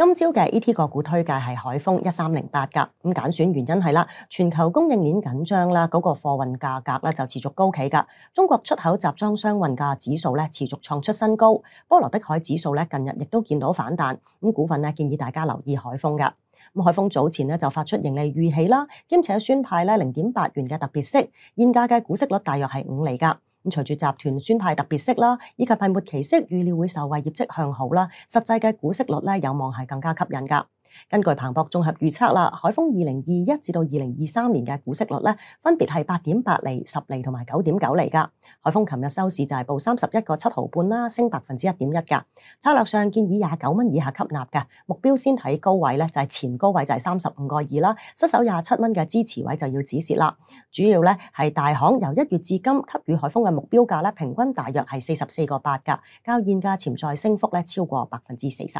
今朝嘅 E T 个股推介系海丰一三零八噶咁拣选原因系啦，全球供应链紧张啦，嗰个货运价格咧就持续高企噶。中国出口集装箱运价指数咧持续创出新高，波罗的海指数咧近日亦都见到反弹咁，股份咧建议大家留意海丰噶咁海丰早前咧就发出盈利预期啦，兼且宣派咧零点八元嘅特别息，现价嘅股息率大约系五厘噶。隨住集團宣派特別息啦，以及派末期息，預料會受惠業績向好啦，實際嘅股息率咧有望係更加吸引㗎。根據彭博綜合預測啦，海豐二零二一至到二零二三年嘅股息率咧，分別係八點八厘、十厘同埋九點九厘噶。海豐琴日收市就係報三十一個七毫半啦，升百分之一點一噶。策略上建議廿九蚊以下吸納嘅目標先睇高位咧，就係前高位就係三十五個二啦。失守廿七蚊嘅支持位就要止蝕啦。主要咧係大行由一月至今給予海豐嘅目標價咧，平均大約係四十四个八噶，交現價潛在升幅咧超過百分之四十。